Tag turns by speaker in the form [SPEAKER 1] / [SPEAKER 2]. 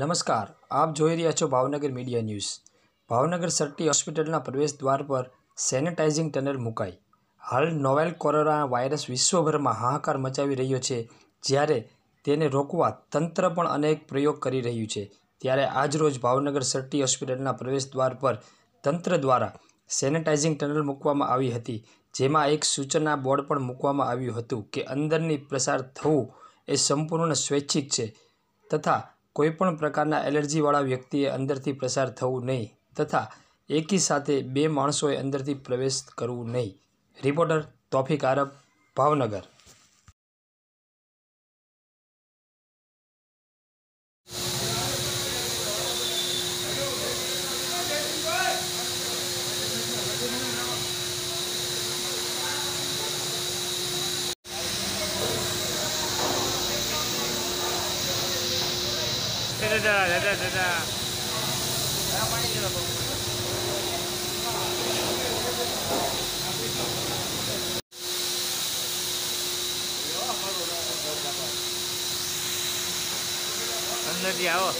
[SPEAKER 1] નમસ્કાર આપ જોઈ રહ્યા છો Bhavnagar media news Bhavnagar city હોસ્પિટલના પ્રવેશ દ્વાર પર સેનેટાઇઝિંગ ટનલ મુકાઈ હાલ નોવેલ કોરોના વાયરસ વિશ્વભરમાં હાહાકાર મચાવી રહ્યો છે જ્યારે તેને રોકવા તંત્ર પણ અનેક પ્રયોગ કરી રહ્યું છે ત્યારે આજરોજ ભાવનગર સટ્ટી હોસ્પિટલના પ્રવેશ દ્વાર પર તંત્ર દ્વારા સેનેટાઇઝિંગ ટનલ મૂકવામાં આવી હતી જેમાં એક સૂચના બોર્ડ પણ મૂકવામાં આવ્યું હતું કે અંદરની પ્રસાર થવું એ સંપૂર્ણ સ્વૈચ્છિક છે તથા કોઈપણ પ્રકારના એલર્જીવાળા વ્યક્તિએ અંદરથી પ્રસાર થવું નહીં તથા એકી સાથે બે માણસોએ અંદરથી પ્રવેશ કરવું નહીં રિપોર્ટર તોફિક આરબ ભાવનગર
[SPEAKER 2] દાદા દાદા દાદા
[SPEAKER 3] અંદરથી આવો